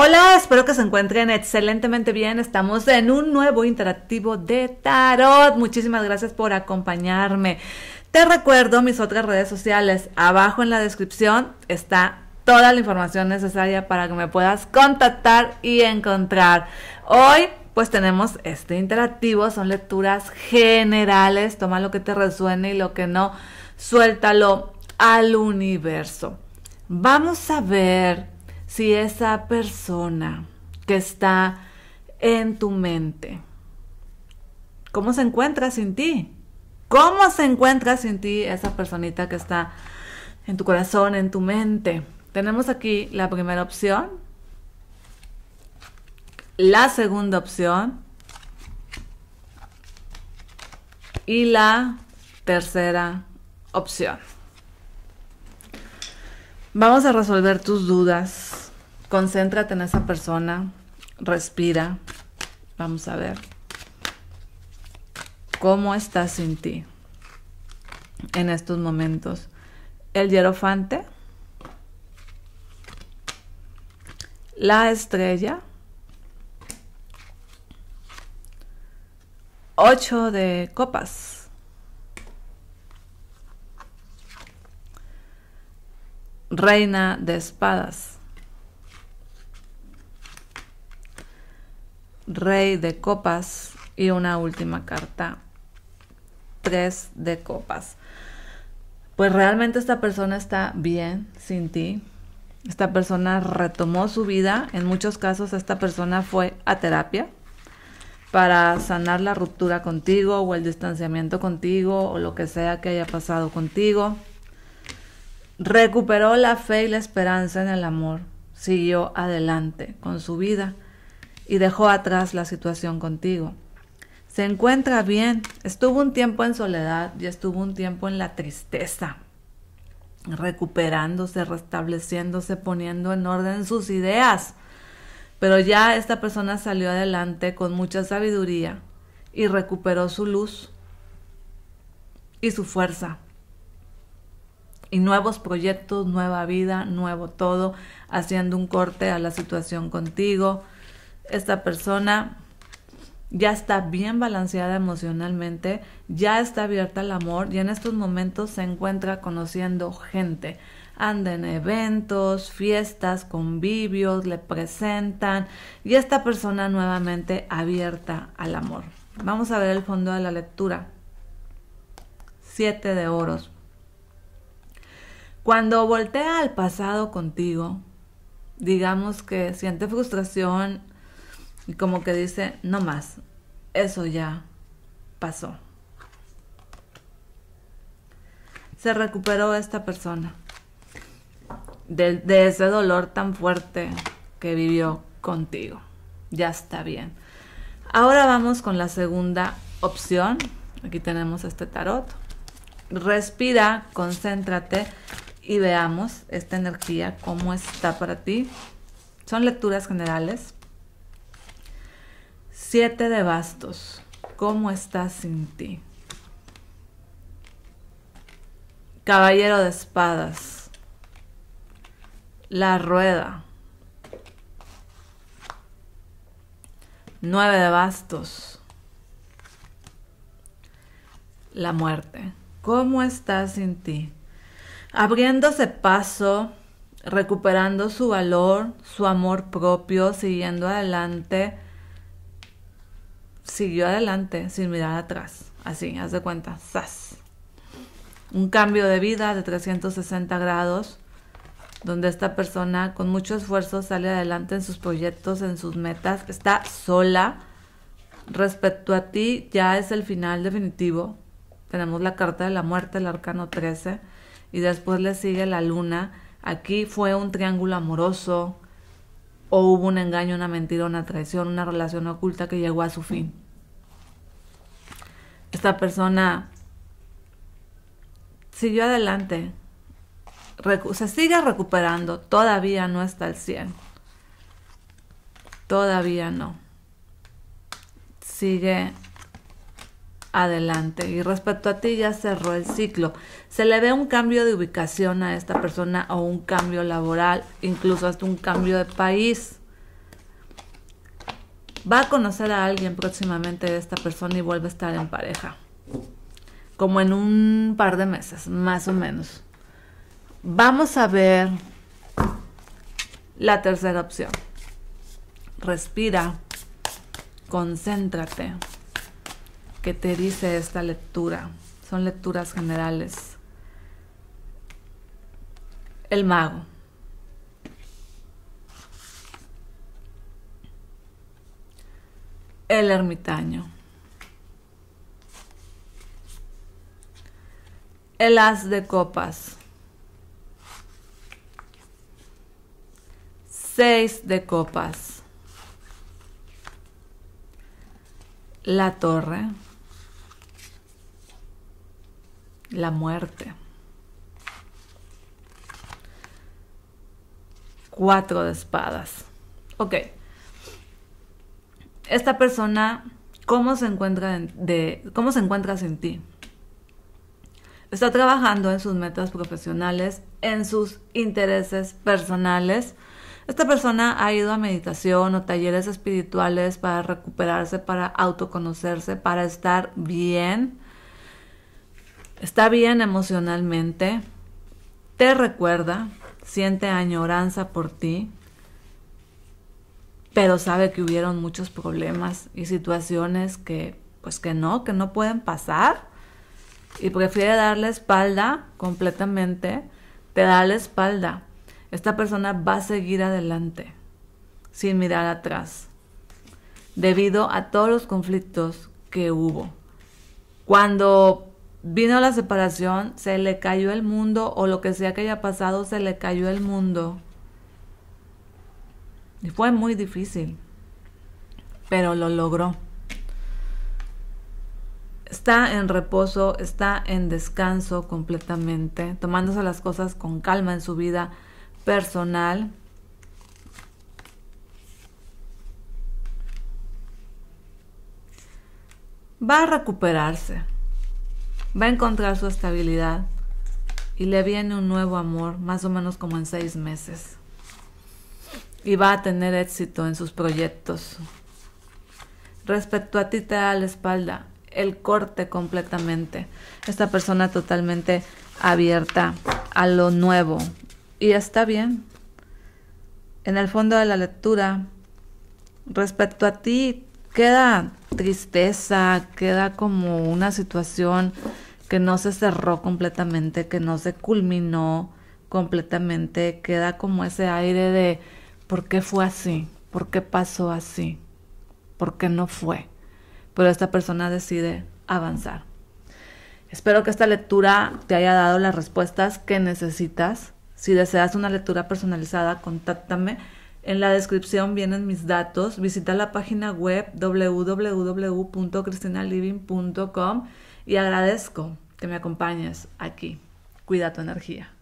Hola, espero que se encuentren excelentemente bien. Estamos en un nuevo interactivo de tarot. Muchísimas gracias por acompañarme. Te recuerdo mis otras redes sociales. Abajo en la descripción está toda la información necesaria para que me puedas contactar y encontrar. Hoy pues tenemos este interactivo, son lecturas generales, toma lo que te resuene y lo que no, suéltalo al universo. Vamos a ver si esa persona que está en tu mente, ¿cómo se encuentra sin ti? ¿Cómo se encuentra sin ti esa personita que está en tu corazón, en tu mente? Tenemos aquí la primera opción, la segunda opción y la tercera opción. Vamos a resolver tus dudas Concéntrate en esa persona, respira, vamos a ver. ¿Cómo estás sin ti en estos momentos? El hierofante, la estrella, ocho de copas. Reina de espadas. rey de copas y una última carta, tres de copas. Pues realmente esta persona está bien sin ti. Esta persona retomó su vida. En muchos casos esta persona fue a terapia para sanar la ruptura contigo o el distanciamiento contigo o lo que sea que haya pasado contigo. Recuperó la fe y la esperanza en el amor. Siguió adelante con su vida y dejó atrás la situación contigo. Se encuentra bien, estuvo un tiempo en soledad y estuvo un tiempo en la tristeza, recuperándose, restableciéndose, poniendo en orden sus ideas. Pero ya esta persona salió adelante con mucha sabiduría y recuperó su luz y su fuerza. Y nuevos proyectos, nueva vida, nuevo todo, haciendo un corte a la situación contigo, esta persona ya está bien balanceada emocionalmente, ya está abierta al amor y en estos momentos se encuentra conociendo gente. Anda en eventos, fiestas, convivios, le presentan y esta persona nuevamente abierta al amor. Vamos a ver el fondo de la lectura. Siete de oros. Cuando voltea al pasado contigo, digamos que siente frustración, y como que dice, no más, eso ya pasó. Se recuperó esta persona de, ese dolor tan fuerte que vivió contigo. Ya está bien. Ahora vamos con la segunda opción. Aquí tenemos este tarot. Respira, concéntrate y veamos esta energía, cómo está para ti. Son lecturas generales. Siete de bastos. ¿Cómo estás sin ti? Caballero de espadas. La rueda. Nueve de bastos. La muerte. ¿Cómo estás sin ti? Abriéndose paso, recuperando su valor, su amor propio, siguiendo adelante siguió adelante sin mirar atrás. Así, haz de cuenta, ¡zas! Un cambio de vida de 360 grados, donde esta persona con mucho esfuerzo sale adelante en sus proyectos, en sus metas, está sola. Respecto a ti, ya es el final definitivo. Tenemos la carta de la muerte, el arcano 13, y después le sigue la luna. Aquí fue un triángulo amoroso, o hubo un engaño, una mentira, una traición, una relación oculta que llegó a su fin esta persona siguió adelante, se sigue recuperando, todavía no está al 100, todavía no, sigue adelante. Y respecto a ti ya cerró el ciclo. Se le ve un cambio de ubicación a esta persona o un cambio laboral, incluso hasta un cambio de país va a conocer a alguien próximamente de esta persona y vuelve a estar en pareja. Como en un par de meses, más o menos. Vamos a ver la tercera opción. Respira, concéntrate. ¿Qué te dice esta lectura? Son lecturas generales. El mago. El ermitaño. El as de copas. Seis de copas. La torre. La muerte. Cuatro de espadas. Ok esta persona, cómo se encuentra, de, cómo se encuentra sin ti. Está trabajando en sus metas profesionales, en sus intereses personales. Esta persona ha ido a meditación o talleres espirituales para recuperarse, para autoconocerse, para estar bien. Está bien emocionalmente. Te recuerda, siente añoranza por ti pero sabe que hubieron muchos problemas y situaciones que pues que no, que no pueden pasar y prefiere darle espalda completamente, te da la espalda. Esta persona va a seguir adelante sin mirar atrás debido a todos los conflictos que hubo. Cuando vino la separación, se le cayó el mundo o lo que sea que haya pasado, se le cayó el mundo y Fue muy difícil, pero lo logró. Está en reposo, está en descanso completamente, tomándose las cosas con calma en su vida personal. Va a recuperarse, va a encontrar su estabilidad y le viene un nuevo amor, más o menos como en seis meses y va a tener éxito en sus proyectos. Respecto a ti te da la espalda, el corte completamente. Esta persona totalmente abierta a lo nuevo. Y está bien. En el fondo de la lectura, respecto a ti, queda tristeza, queda como una situación que no se cerró completamente, que no se culminó completamente, queda como ese aire de ¿por qué fue así? ¿Por qué pasó así? ¿Por qué no fue? Pero esta persona decide avanzar. Espero que esta lectura te haya dado las respuestas que necesitas. Si deseas una lectura personalizada, contáctame. En la descripción vienen mis datos. Visita la página web www.cristinaliving.com y agradezco que me acompañes aquí. Cuida tu energía.